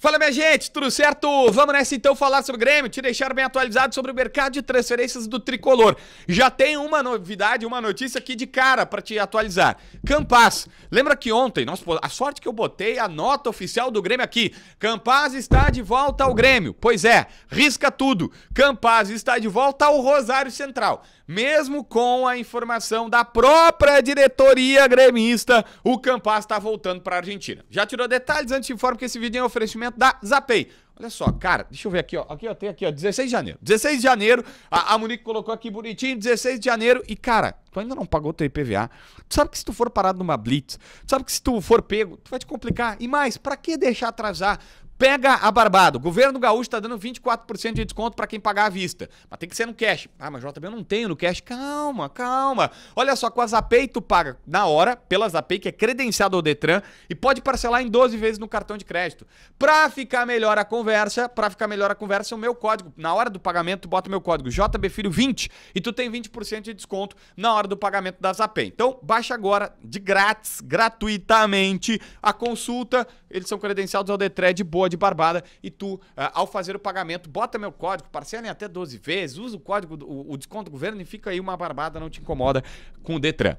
Fala minha gente, tudo certo? Vamos nessa então falar sobre o Grêmio, te deixar bem atualizado sobre o mercado de transferências do Tricolor. Já tem uma novidade, uma notícia aqui de cara para te atualizar. Campaz, lembra que ontem, nossa, a sorte que eu botei a nota oficial do Grêmio aqui. Campaz está de volta ao Grêmio. Pois é, risca tudo. Campaz está de volta ao Rosário Central. Mesmo com a informação da própria diretoria gremista, o Campaz está voltando para a Argentina. Já tirou detalhes antes de informar que esse vídeo é um oferecimento lançamento da Zapay. Olha só, cara, deixa eu ver aqui, ó. Aqui, ó, tem aqui, ó, 16 de janeiro. 16 de janeiro, a, a Monique colocou aqui bonitinho, 16 de janeiro. E, cara, tu ainda não pagou teu IPVA. Tu sabe que se tu for parado numa blitz, tu sabe que se tu for pego, tu vai te complicar. E mais, para que deixar atrasar? Pega a Barbado. O governo gaúcho está dando 24% de desconto para quem pagar à vista. Mas tem que ser no cash. Ah, mas JB eu não tenho no cash. Calma, calma. Olha só, com a Zapay tu paga na hora, pela Zapay, que é credenciado ao Detran, e pode parcelar em 12 vezes no cartão de crédito. Pra ficar melhor a conversa, pra ficar melhor a conversa, é o meu código. Na hora do pagamento, tu bota o meu código filho 20 e tu tem 20% de desconto na hora do pagamento da Zapay. Então, baixa agora, de grátis, gratuitamente, a consulta. Eles são credenciados ao Detran é de boa Lagoa de Barbada e tu, eh, ao fazer o pagamento, bota meu código, parcela em até 12 vezes, usa o código, o, desconto do governo e fica aí uma barbada, não te incomoda com o Detran.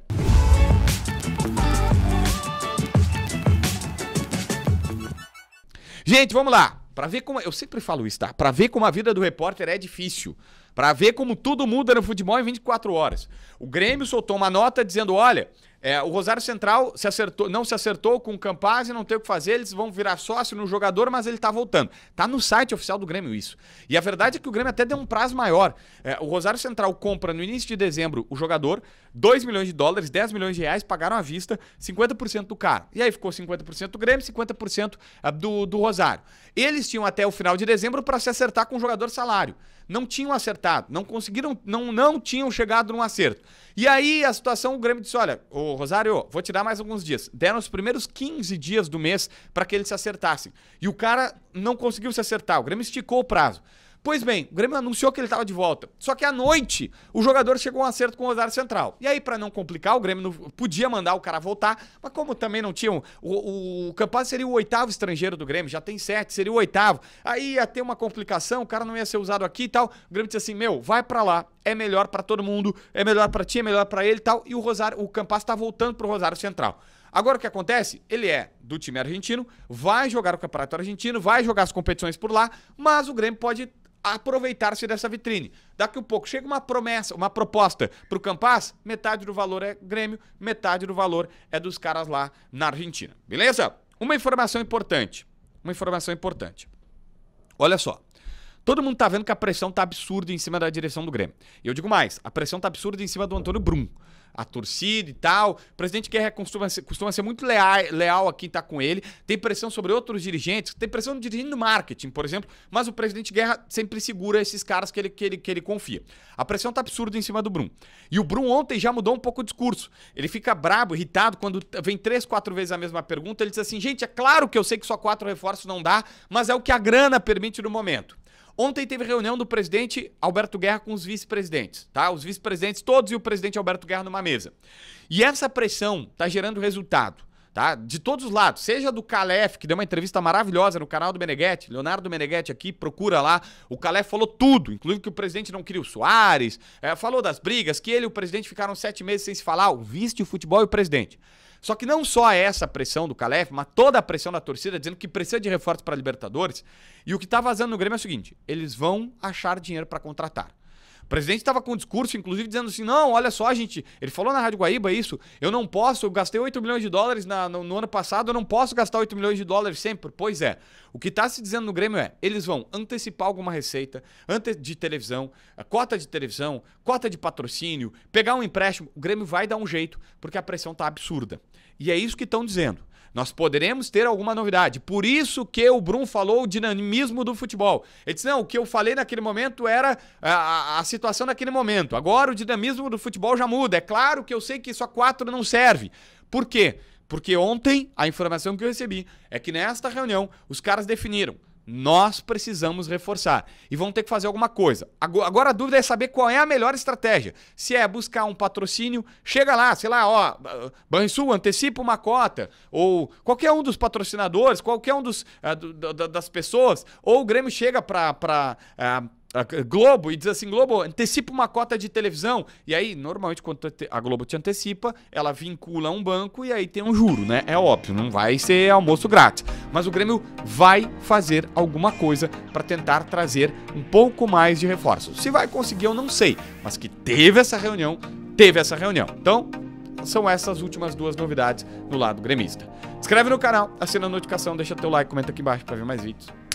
Gente, vamos lá. Para ver como eu sempre falo isso, tá? Para ver como a vida do repórter é difícil, para ver como tudo muda no futebol em 24 horas. O Grêmio soltou uma nota dizendo, olha, é, o Rosário Central se acertou, não se acertou com o Campazzi, não tem o que fazer, eles vão virar sócio no jogador, mas ele tá voltando. Tá no site oficial do Grêmio isso. E a verdade é que o Grêmio até deu um prazo maior. É, o Rosário Central compra no início de dezembro o jogador, 2 milhões de dólares, 10 milhões de reais, pagaram à vista, 50% do cara. E aí ficou 50% do Grêmio, 50% ah, do, do Rosário. Eles tinham até o final de dezembro para se acertar com o jogador salário não tinham acertado, não conseguiram, não, não tinham chegado num acerto. E aí a situação, o Grêmio disse: olha, o Rosário, vou tirar mais alguns dias. Deram os primeiros 15 dias do mês para que eles se acertassem. E o cara não conseguiu se acertar, o Grêmio esticou o prazo. Pois bem, o Grêmio anunciou que ele estava de volta. Só que à noite, o jogador chegou a um acerto com o Rosário Central. E aí, para não complicar, o Grêmio podia mandar o cara voltar, mas como também não tinham. O, o, o seria o oitavo estrangeiro do Grêmio, já tem sete, seria o oitavo. Aí ia ter uma complicação, o cara não ia ser usado aqui e tal. O Grêmio disse assim: meu, vai para lá, é melhor para todo mundo, é melhor para ti, é melhor para ele e tal. E o Rosário, o Campas está voltando pro Rosário Central. Agora o que acontece? Ele é do time argentino, vai jogar o Campeonato Argentino, vai jogar as competições por lá, mas o Grêmio pode aproveitar-se dessa vitrine. Daqui a pouco chega uma promessa, uma proposta para o Campas, metade do valor é Grêmio, metade do valor é dos caras lá na Argentina. Beleza? Uma informação importante. Uma informação importante. Olha só. Todo mundo tá vendo que a pressão tá absurda em cima da direção do Grêmio. E eu digo mais, a pressão tá absurda em cima do Antônio Brum. A torcida e tal. O presidente Guerra costuma ser, costuma ser muito leal, leal a quem tá com ele. Tem pressão sobre outros dirigentes. Tem pressão no dirigente do marketing, por exemplo. Mas o presidente Guerra sempre segura esses caras que ele, que ele, que ele confia. A pressão tá absurda em cima do Brum. E o Brum ontem já mudou um pouco o discurso. Ele fica brabo, irritado, quando vem três, quatro vezes a mesma pergunta. Ele diz assim, gente, é claro que eu sei que só quatro reforços não dá, mas é o que a grana permite no momento. Ontem teve reunião do presidente Alberto Guerra com os vice-presidentes, tá? Os vice-presidentes todos e o presidente Alberto Guerra numa mesa. E essa pressão tá gerando resultado, tá? De todos os lados, seja do Calef, que deu uma entrevista maravilhosa no canal do Meneghetti, Leonardo Meneghetti aqui, procura lá. O Calef falou tudo, inclusive que o presidente não queria o Soares, é, falou das brigas, que ele e o presidente ficaram sete meses sem se falar, o vice de futebol e o presidente. Só que não só essa pressão do Calef, mas toda a pressão da torcida dizendo que precisa de reforços para Libertadores. E o que está vazando no Grêmio é o seguinte: eles vão achar dinheiro para contratar. O presidente estava com um discurso, inclusive, dizendo assim: não, olha só, gente, ele falou na Rádio Guaíba isso, eu não posso, eu gastei 8 milhões de dólares na, no, no, ano passado, eu não posso gastar 8 milhões de dólares sempre. Pois é, o que está se dizendo no Grêmio é: eles vão antecipar alguma receita antes de televisão, eh, cota de televisão, cota de patrocínio, pegar um empréstimo. O Grêmio vai dar um jeito, porque a pressão está absurda. E é isso que estão dizendo. Nós poderemos ter alguma novidade. Por isso que o Brum falou o dinamismo do futebol. Ele disse: não, o que eu falei naquele momento era a, a, situação naquele momento. Agora o dinamismo do futebol já muda. É claro que eu sei que isso a quatro não serve. Por quê? Porque ontem a informação que eu recebi é que nesta reunião os caras definiram nós precisamos reforçar e vão ter que fazer alguma coisa. Agora a dúvida é saber qual é a melhor estratégia. Se é buscar um patrocínio, chega lá, sei lá, ó, Banrisul, antecipa uma cota, ou qualquer um dos patrocinadores, qualquer um dos, ah, das pessoas, ou o Grêmio chega para ah, Globo e diz assim: Globo, antecipa uma cota de televisão. E aí, normalmente, quando a Globo te antecipa, ela vincula um banco e aí tem um juro, né? É óbvio, não vai ser almoço grátis. Mas o Grêmio vai fazer alguma coisa para tentar trazer um pouco mais de reforços. Se vai conseguir, eu não sei. Mas que teve essa reunião, teve essa reunião. Então, são essas últimas duas novidades no lado gremista. Inscreve no canal, assina a notificação, deixa teu like, comenta aqui embaixo para ver mais vídeos.